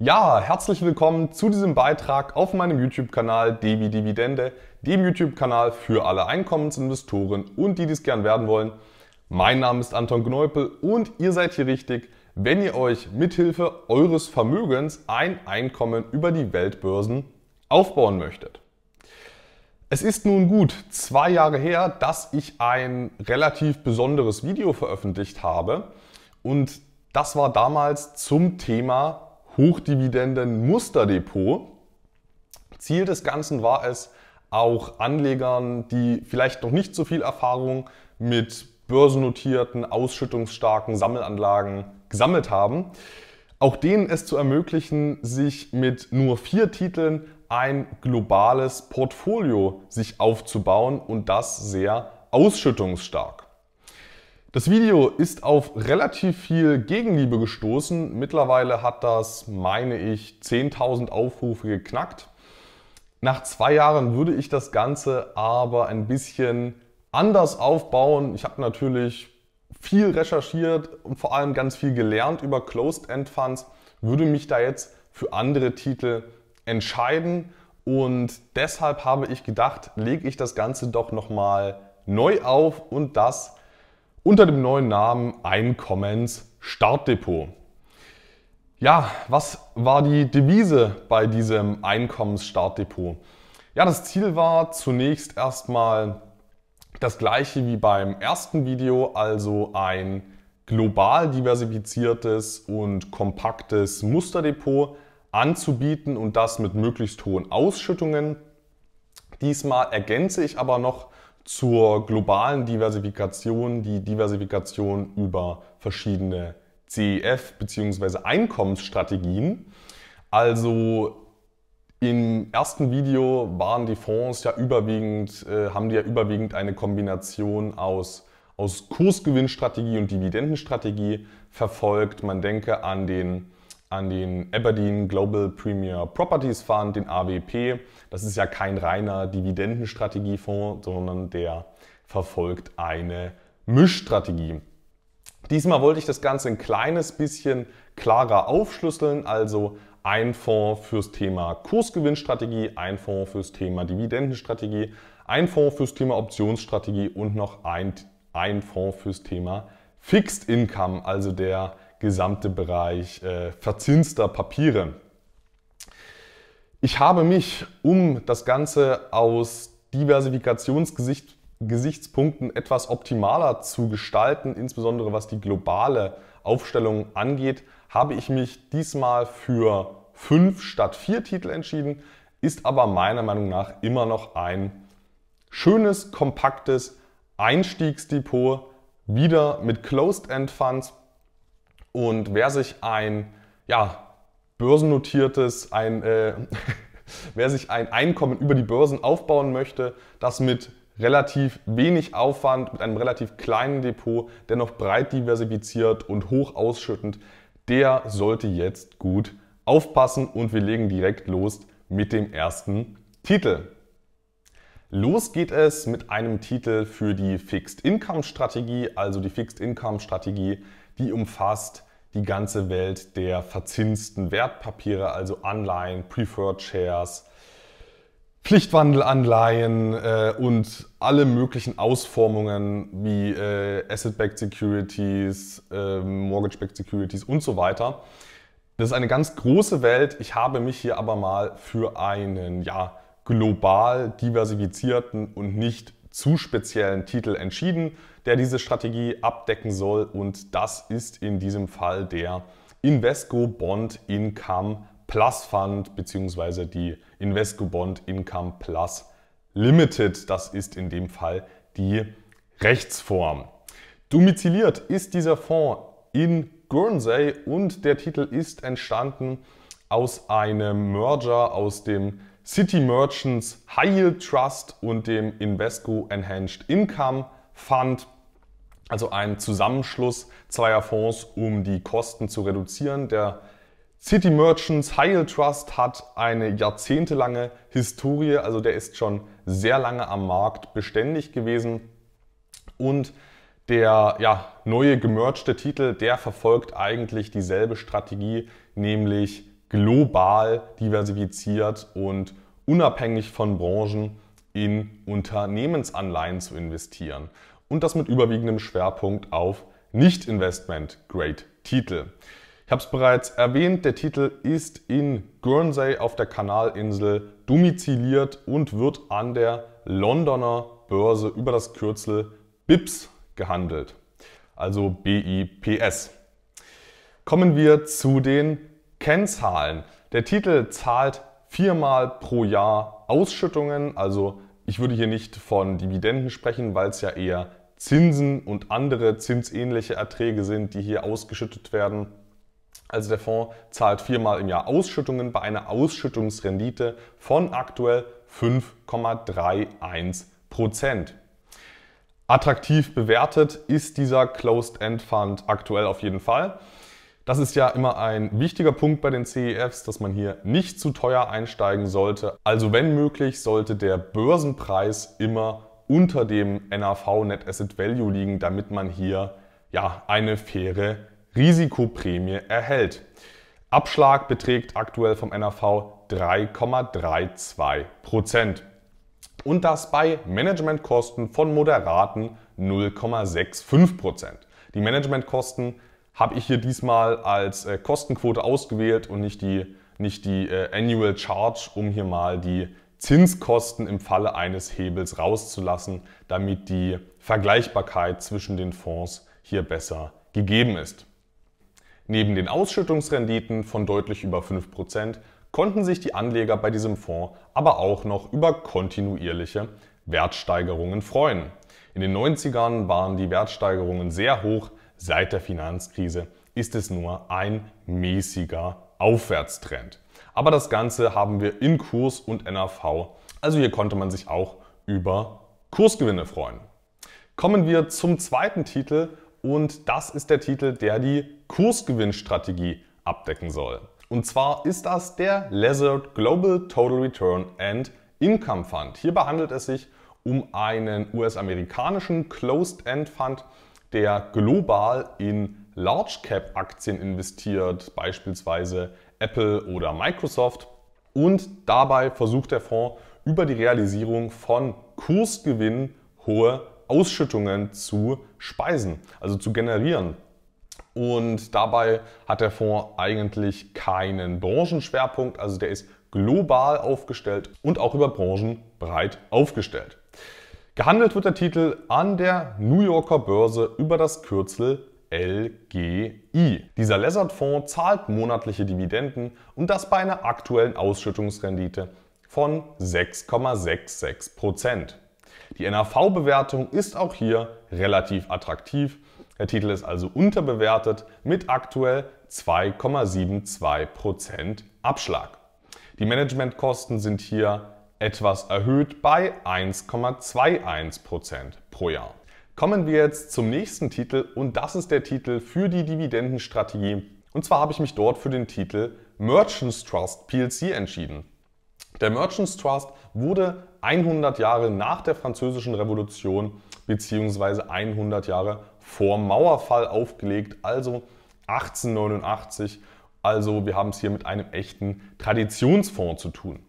Ja, herzlich willkommen zu diesem Beitrag auf meinem YouTube-Kanal Devi Dividende, dem YouTube-Kanal für alle Einkommensinvestoren und die, die es gern werden wollen. Mein Name ist Anton Gneupel und ihr seid hier richtig, wenn ihr euch mithilfe eures Vermögens ein Einkommen über die Weltbörsen aufbauen möchtet. Es ist nun gut zwei Jahre her, dass ich ein relativ besonderes Video veröffentlicht habe und das war damals zum Thema Hochdividenden-Musterdepot. Ziel des Ganzen war es, auch Anlegern, die vielleicht noch nicht so viel Erfahrung mit börsennotierten, ausschüttungsstarken Sammelanlagen gesammelt haben, auch denen es zu ermöglichen, sich mit nur vier Titeln ein globales Portfolio sich aufzubauen und das sehr ausschüttungsstark. Das Video ist auf relativ viel Gegenliebe gestoßen. Mittlerweile hat das, meine ich, 10.000 Aufrufe geknackt. Nach zwei Jahren würde ich das Ganze aber ein bisschen anders aufbauen. Ich habe natürlich viel recherchiert und vor allem ganz viel gelernt über Closed-End Funds, würde mich da jetzt für andere Titel entscheiden und deshalb habe ich gedacht, lege ich das Ganze doch nochmal neu auf und das unter dem neuen Namen Einkommensstartdepot. Ja, was war die Devise bei diesem Einkommensstartdepot? Ja, das Ziel war zunächst erstmal das gleiche wie beim ersten Video, also ein global diversifiziertes und kompaktes Musterdepot anzubieten und das mit möglichst hohen Ausschüttungen. Diesmal ergänze ich aber noch zur globalen Diversifikation, die Diversifikation über verschiedene CEF bzw. Einkommensstrategien. Also im ersten Video waren die Fonds ja überwiegend, äh, haben die ja überwiegend eine Kombination aus, aus Kursgewinnstrategie und Dividendenstrategie verfolgt. Man denke an den an den Aberdeen Global Premier Properties Fund, den AWP. Das ist ja kein reiner Dividendenstrategiefonds, sondern der verfolgt eine Mischstrategie. Diesmal wollte ich das Ganze ein kleines bisschen klarer aufschlüsseln, also ein Fonds fürs Thema Kursgewinnstrategie, ein Fonds fürs Thema Dividendenstrategie, ein Fonds fürs Thema Optionsstrategie und noch ein, ein Fonds fürs Thema Fixed Income, also der gesamte Bereich äh, verzinster Papiere. Ich habe mich, um das Ganze aus Diversifikationsgesichtspunkten etwas optimaler zu gestalten, insbesondere was die globale Aufstellung angeht, habe ich mich diesmal für fünf statt vier Titel entschieden, ist aber meiner Meinung nach immer noch ein schönes, kompaktes Einstiegsdepot, wieder mit Closed-End-Funds und wer sich ein ja, börsennotiertes, ein, äh, wer sich ein Einkommen über die Börsen aufbauen möchte, das mit relativ wenig Aufwand, mit einem relativ kleinen Depot, dennoch breit diversifiziert und hoch ausschüttend, der sollte jetzt gut aufpassen und wir legen direkt los mit dem ersten Titel. Los geht es mit einem Titel für die Fixed Income Strategie, also die Fixed Income Strategie die umfasst die ganze Welt der verzinsten Wertpapiere, also Anleihen, Preferred Shares, Pflichtwandelanleihen äh, und alle möglichen Ausformungen wie äh, Asset-Backed Securities, äh, Mortgage-Backed Securities und so weiter. Das ist eine ganz große Welt. Ich habe mich hier aber mal für einen ja, global diversifizierten und nicht zu speziellen Titel entschieden der diese Strategie abdecken soll. Und das ist in diesem Fall der Invesco Bond Income Plus Fund bzw. die Invesco Bond Income Plus Limited. Das ist in dem Fall die Rechtsform. Domiziliert ist dieser Fonds in Guernsey und der Titel ist entstanden aus einem Merger aus dem City Merchants High Yield Trust und dem Invesco Enhanced Income Fund also ein Zusammenschluss zweier Fonds, um die Kosten zu reduzieren. Der City Merchants High Trust hat eine jahrzehntelange Historie, also der ist schon sehr lange am Markt beständig gewesen. Und der ja, neue gemergte Titel, der verfolgt eigentlich dieselbe Strategie, nämlich global diversifiziert und unabhängig von Branchen in Unternehmensanleihen zu investieren und das mit überwiegendem Schwerpunkt auf Nicht-Investment-Grade-Titel. Ich habe es bereits erwähnt, der Titel ist in Guernsey auf der Kanalinsel domiziliert und wird an der Londoner Börse über das Kürzel BIPS gehandelt, also BIPS. Kommen wir zu den Kennzahlen. Der Titel zahlt viermal pro Jahr Ausschüttungen, also ich würde hier nicht von Dividenden sprechen, weil es ja eher Zinsen und andere zinsähnliche Erträge sind, die hier ausgeschüttet werden. Also der Fonds zahlt viermal im Jahr Ausschüttungen bei einer Ausschüttungsrendite von aktuell 5,31 Prozent. Attraktiv bewertet ist dieser Closed-End Fund aktuell auf jeden Fall. Das ist ja immer ein wichtiger Punkt bei den CEFs, dass man hier nicht zu teuer einsteigen sollte. Also wenn möglich, sollte der Börsenpreis immer unter dem NAV Net Asset Value liegen, damit man hier ja, eine faire Risikoprämie erhält. Abschlag beträgt aktuell vom NAV 3,32 Prozent. Und das bei Managementkosten von moderaten 0,65 Prozent. Die Managementkosten habe ich hier diesmal als äh, Kostenquote ausgewählt und nicht die, nicht die äh, Annual Charge, um hier mal die Zinskosten im Falle eines Hebels rauszulassen, damit die Vergleichbarkeit zwischen den Fonds hier besser gegeben ist. Neben den Ausschüttungsrenditen von deutlich über 5% konnten sich die Anleger bei diesem Fonds aber auch noch über kontinuierliche Wertsteigerungen freuen. In den 90ern waren die Wertsteigerungen sehr hoch, seit der Finanzkrise ist es nur ein mäßiger Aufwärtstrend. Aber das Ganze haben wir in Kurs und NAV. Also hier konnte man sich auch über Kursgewinne freuen. Kommen wir zum zweiten Titel und das ist der Titel, der die Kursgewinnstrategie abdecken soll. Und zwar ist das der Lazard Global Total Return and Income Fund. Hierbei handelt es sich um einen US-amerikanischen Closed-End Fund, der global in Large Cap Aktien investiert, beispielsweise Apple oder Microsoft. Und dabei versucht der Fonds über die Realisierung von Kursgewinn hohe Ausschüttungen zu speisen, also zu generieren. Und dabei hat der Fonds eigentlich keinen Branchenschwerpunkt, also der ist global aufgestellt und auch über Branchen breit aufgestellt. Gehandelt wird der Titel an der New Yorker Börse über das Kürzel LGI. Dieser Lizard fonds zahlt monatliche Dividenden und das bei einer aktuellen Ausschüttungsrendite von 6,66%. Die NAV-Bewertung ist auch hier relativ attraktiv. Der Titel ist also unterbewertet mit aktuell 2,72% Abschlag. Die Managementkosten sind hier etwas erhöht bei 1,21% pro Jahr. Kommen wir jetzt zum nächsten Titel und das ist der Titel für die Dividendenstrategie. Und zwar habe ich mich dort für den Titel Merchants Trust PLC entschieden. Der Merchants Trust wurde 100 Jahre nach der Französischen Revolution bzw. 100 Jahre vor Mauerfall aufgelegt, also 1889. Also wir haben es hier mit einem echten Traditionsfonds zu tun.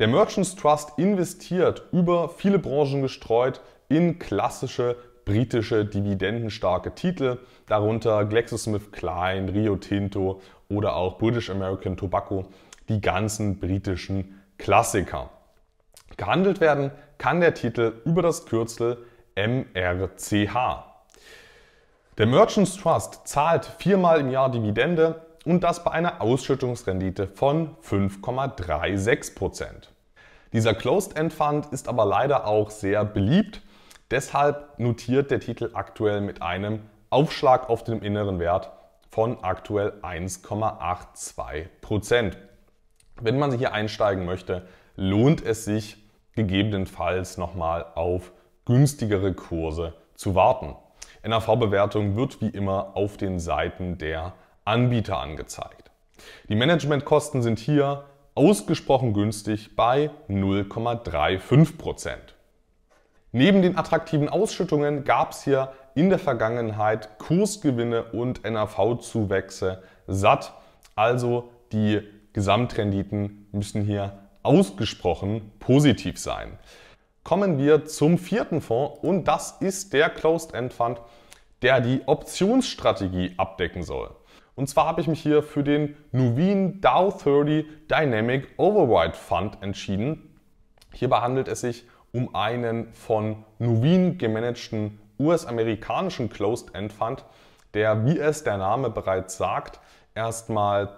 Der Merchants Trust investiert über viele Branchen gestreut in klassische britische dividendenstarke Titel, darunter GlaxoSmithKline, Rio Tinto oder auch British American Tobacco, die ganzen britischen Klassiker. Gehandelt werden kann der Titel über das Kürzel MRCH. Der Merchants Trust zahlt viermal im Jahr Dividende und das bei einer Ausschüttungsrendite von 5,36%. Dieser Closed-End-Fund ist aber leider auch sehr beliebt Deshalb notiert der Titel aktuell mit einem Aufschlag auf dem inneren Wert von aktuell 1,82 Prozent. Wenn man hier einsteigen möchte, lohnt es sich gegebenenfalls nochmal auf günstigere Kurse zu warten. NAV-Bewertung wird wie immer auf den Seiten der Anbieter angezeigt. Die Managementkosten sind hier ausgesprochen günstig bei 0,35 Prozent. Neben den attraktiven Ausschüttungen gab es hier in der Vergangenheit Kursgewinne und NAV-Zuwächse satt. Also die Gesamtrenditen müssen hier ausgesprochen positiv sein. Kommen wir zum vierten Fonds und das ist der Closed End Fund, der die Optionsstrategie abdecken soll. Und zwar habe ich mich hier für den Nuveen Dow 30 Dynamic Override Fund entschieden. Hierbei handelt es sich um um einen von Nuveen gemanagten US-amerikanischen Closed-End-Fund, der, wie es der Name bereits sagt, erstmal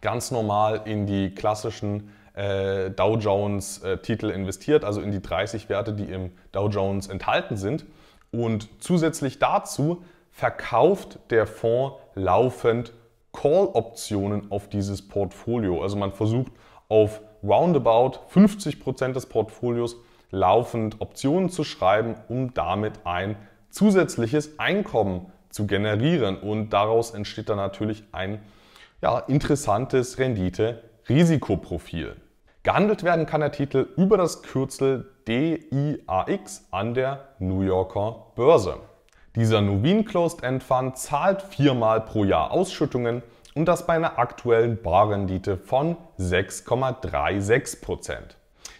ganz normal in die klassischen äh, Dow Jones-Titel äh, investiert, also in die 30 Werte, die im Dow Jones enthalten sind. Und zusätzlich dazu verkauft der Fonds laufend Call-Optionen auf dieses Portfolio. Also man versucht auf roundabout 50% Prozent des Portfolios laufend Optionen zu schreiben, um damit ein zusätzliches Einkommen zu generieren. Und daraus entsteht dann natürlich ein ja, interessantes Rendite-Risikoprofil. Gehandelt werden kann der Titel über das Kürzel DIAX an der New Yorker Börse. Dieser Novin Closed End Fund zahlt viermal pro Jahr Ausschüttungen und das bei einer aktuellen Barrendite von 6,36 Prozent.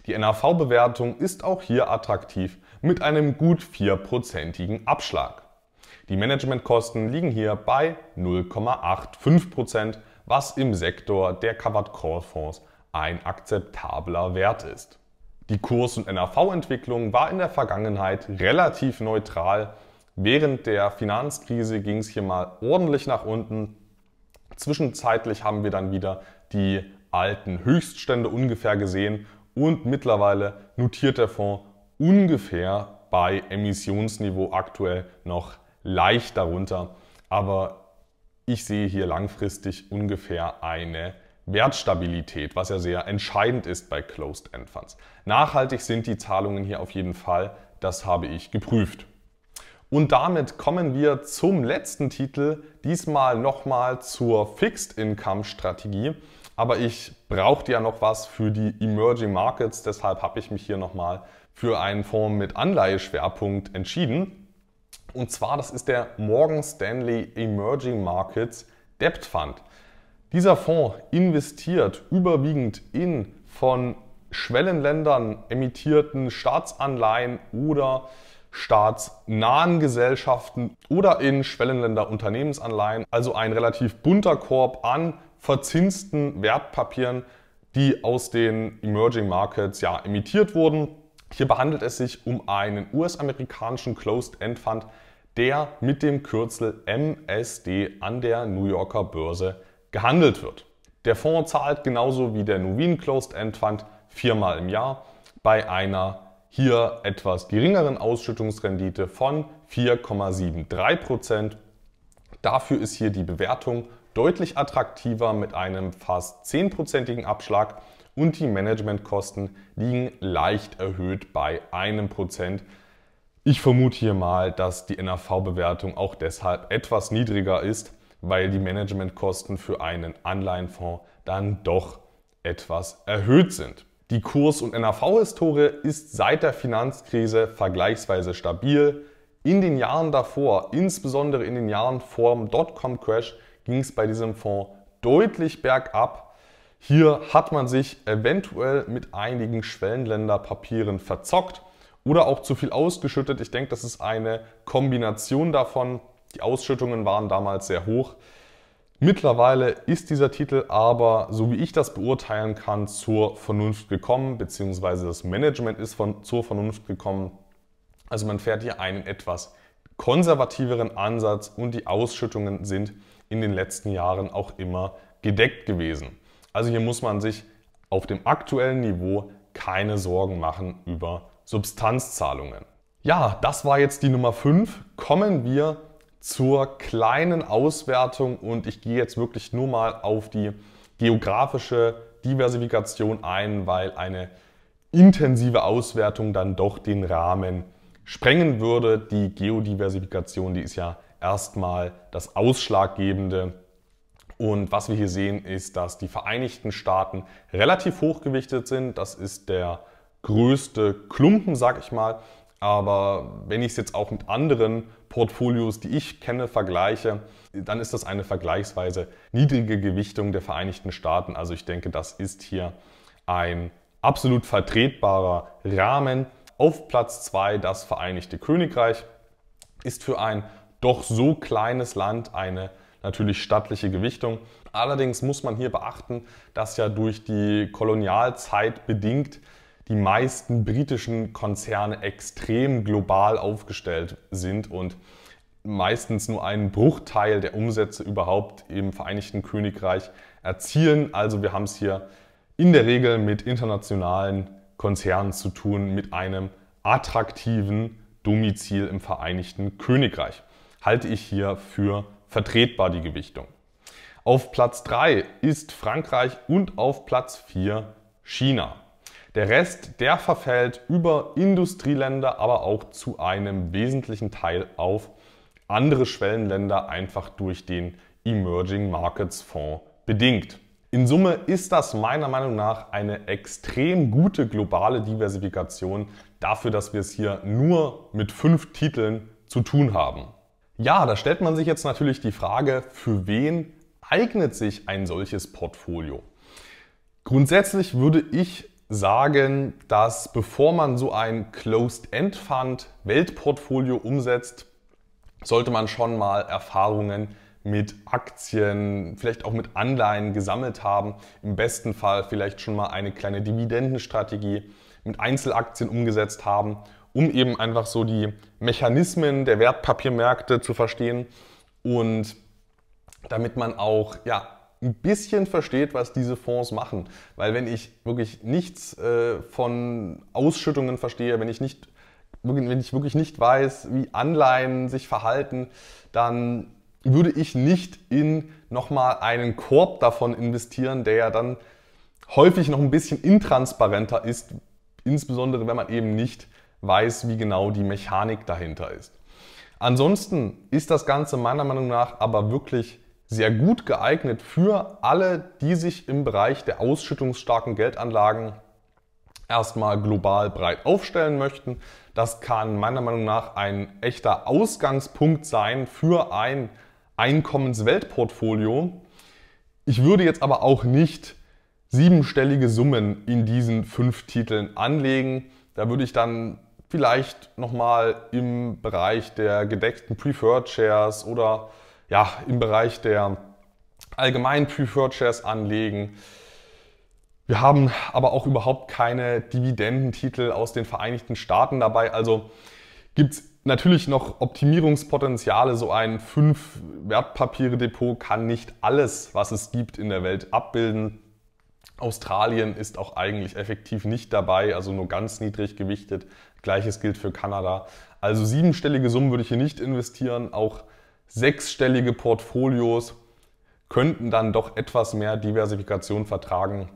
Die NAV-Bewertung ist auch hier attraktiv mit einem gut 4%igen Abschlag. Die Managementkosten liegen hier bei 0,85%, was im Sektor der Covered Call Fonds ein akzeptabler Wert ist. Die Kurs- und NAV-Entwicklung war in der Vergangenheit relativ neutral. Während der Finanzkrise ging es hier mal ordentlich nach unten. Zwischenzeitlich haben wir dann wieder die alten Höchststände ungefähr gesehen und mittlerweile notiert der Fonds ungefähr bei Emissionsniveau aktuell noch leicht darunter, aber ich sehe hier langfristig ungefähr eine Wertstabilität, was ja sehr entscheidend ist bei Closed-End Funds. Nachhaltig sind die Zahlungen hier auf jeden Fall, das habe ich geprüft. Und damit kommen wir zum letzten Titel, diesmal nochmal zur Fixed Income Strategie aber ich brauchte ja noch was für die Emerging Markets, deshalb habe ich mich hier nochmal für einen Fonds mit Anleiheschwerpunkt entschieden. Und zwar, das ist der Morgan Stanley Emerging Markets Debt Fund. Dieser Fonds investiert überwiegend in von Schwellenländern emittierten Staatsanleihen oder staatsnahen Gesellschaften oder in Schwellenländer Unternehmensanleihen. Also ein relativ bunter Korb an verzinsten Wertpapieren, die aus den Emerging Markets ja emittiert wurden. Hierbei handelt es sich um einen US-amerikanischen Closed-End Fund, der mit dem Kürzel MSD an der New Yorker Börse gehandelt wird. Der Fonds zahlt genauso wie der Nuvin Closed End Fund viermal im Jahr bei einer hier etwas geringeren Ausschüttungsrendite von 4,73%. Dafür ist hier die Bewertung deutlich attraktiver mit einem fast 10%igen Abschlag und die Managementkosten liegen leicht erhöht bei einem Prozent. Ich vermute hier mal, dass die NAV-Bewertung auch deshalb etwas niedriger ist, weil die Managementkosten für einen Anleihenfonds dann doch etwas erhöht sind. Die Kurs- und NAV-Historie ist seit der Finanzkrise vergleichsweise stabil. In den Jahren davor, insbesondere in den Jahren vor dem Dotcom-Crash, ging es bei diesem Fonds deutlich bergab. Hier hat man sich eventuell mit einigen Schwellenländerpapieren verzockt oder auch zu viel ausgeschüttet. Ich denke, das ist eine Kombination davon. Die Ausschüttungen waren damals sehr hoch. Mittlerweile ist dieser Titel aber, so wie ich das beurteilen kann, zur Vernunft gekommen, beziehungsweise das Management ist von, zur Vernunft gekommen. Also man fährt hier einen etwas konservativeren Ansatz und die Ausschüttungen sind in den letzten Jahren auch immer gedeckt gewesen. Also hier muss man sich auf dem aktuellen Niveau keine Sorgen machen über Substanzzahlungen. Ja, das war jetzt die Nummer 5. Kommen wir zur kleinen Auswertung und ich gehe jetzt wirklich nur mal auf die geografische Diversifikation ein, weil eine intensive Auswertung dann doch den Rahmen sprengen würde. Die Geodiversifikation, die ist ja erstmal das Ausschlaggebende. Und was wir hier sehen, ist, dass die Vereinigten Staaten relativ hochgewichtet sind. Das ist der größte Klumpen, sag ich mal. Aber wenn ich es jetzt auch mit anderen Portfolios, die ich kenne, vergleiche, dann ist das eine vergleichsweise niedrige Gewichtung der Vereinigten Staaten. Also ich denke, das ist hier ein absolut vertretbarer Rahmen. Auf Platz 2 das Vereinigte Königreich ist für ein doch so kleines Land eine natürlich stattliche Gewichtung. Allerdings muss man hier beachten, dass ja durch die Kolonialzeit bedingt die meisten britischen Konzerne extrem global aufgestellt sind und meistens nur einen Bruchteil der Umsätze überhaupt im Vereinigten Königreich erzielen. Also wir haben es hier in der Regel mit internationalen Konzernen zu tun, mit einem attraktiven Domizil im Vereinigten Königreich halte ich hier für vertretbar die Gewichtung. Auf Platz 3 ist Frankreich und auf Platz 4 China. Der Rest, der verfällt über Industrieländer, aber auch zu einem wesentlichen Teil auf andere Schwellenländer einfach durch den Emerging Markets Fonds bedingt. In Summe ist das meiner Meinung nach eine extrem gute globale Diversifikation dafür, dass wir es hier nur mit fünf Titeln zu tun haben. Ja, da stellt man sich jetzt natürlich die Frage, für wen eignet sich ein solches Portfolio? Grundsätzlich würde ich sagen, dass bevor man so ein Closed-End-Fund Weltportfolio umsetzt, sollte man schon mal Erfahrungen mit Aktien, vielleicht auch mit Anleihen gesammelt haben. Im besten Fall vielleicht schon mal eine kleine Dividendenstrategie mit Einzelaktien umgesetzt haben um eben einfach so die Mechanismen der Wertpapiermärkte zu verstehen und damit man auch ja, ein bisschen versteht, was diese Fonds machen. Weil wenn ich wirklich nichts äh, von Ausschüttungen verstehe, wenn ich, nicht, wenn ich wirklich nicht weiß, wie Anleihen sich verhalten, dann würde ich nicht in nochmal einen Korb davon investieren, der ja dann häufig noch ein bisschen intransparenter ist, insbesondere wenn man eben nicht weiß, wie genau die Mechanik dahinter ist. Ansonsten ist das Ganze meiner Meinung nach aber wirklich sehr gut geeignet für alle, die sich im Bereich der ausschüttungsstarken Geldanlagen erstmal global breit aufstellen möchten. Das kann meiner Meinung nach ein echter Ausgangspunkt sein für ein Einkommensweltportfolio. Ich würde jetzt aber auch nicht siebenstellige Summen in diesen fünf Titeln anlegen. Da würde ich dann vielleicht nochmal im Bereich der gedeckten Preferred Shares oder ja, im Bereich der allgemeinen Preferred Shares anlegen. Wir haben aber auch überhaupt keine Dividendentitel aus den Vereinigten Staaten dabei. Also gibt es natürlich noch Optimierungspotenziale. So ein 5-Wertpapiere-Depot kann nicht alles, was es gibt in der Welt, abbilden. Australien ist auch eigentlich effektiv nicht dabei, also nur ganz niedrig gewichtet. Gleiches gilt für Kanada. Also siebenstellige Summen würde ich hier nicht investieren. Auch sechsstellige Portfolios könnten dann doch etwas mehr Diversifikation vertragen.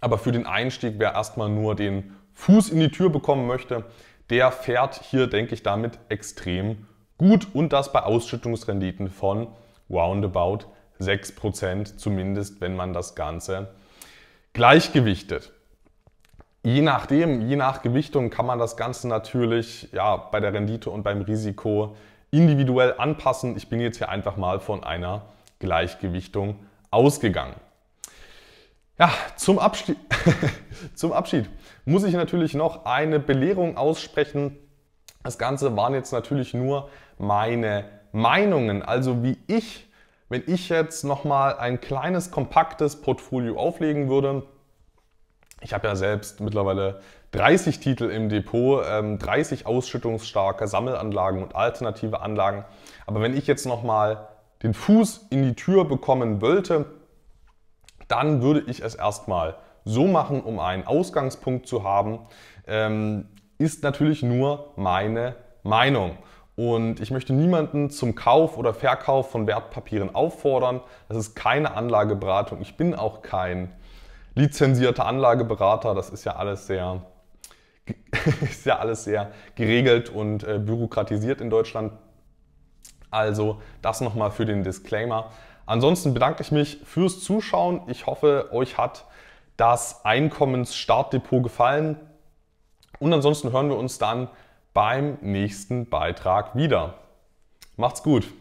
Aber für den Einstieg, wer erstmal nur den Fuß in die Tür bekommen möchte, der fährt hier, denke ich, damit extrem gut und das bei Ausschüttungsrenditen von roundabout 6%, zumindest wenn man das Ganze gleichgewichtet. Je nachdem, je nach Gewichtung kann man das Ganze natürlich ja, bei der Rendite und beim Risiko individuell anpassen. Ich bin jetzt hier einfach mal von einer Gleichgewichtung ausgegangen. Ja, zum, Abschli zum Abschied muss ich natürlich noch eine Belehrung aussprechen. Das Ganze waren jetzt natürlich nur meine Meinungen, also wie ich, wenn ich jetzt nochmal ein kleines, kompaktes Portfolio auflegen würde, ich habe ja selbst mittlerweile 30 Titel im Depot, 30 ähm, ausschüttungsstarke Sammelanlagen und alternative Anlagen. Aber wenn ich jetzt nochmal den Fuß in die Tür bekommen wollte, dann würde ich es erstmal so machen, um einen Ausgangspunkt zu haben, ähm, ist natürlich nur meine Meinung. Und ich möchte niemanden zum Kauf oder Verkauf von Wertpapieren auffordern. Das ist keine Anlageberatung. Ich bin auch kein lizenzierte Anlageberater. Das ist ja alles sehr, ist ja alles sehr geregelt und äh, bürokratisiert in Deutschland. Also das nochmal für den Disclaimer. Ansonsten bedanke ich mich fürs Zuschauen. Ich hoffe, euch hat das Einkommensstartdepot gefallen. Und ansonsten hören wir uns dann beim nächsten Beitrag wieder. Macht's gut!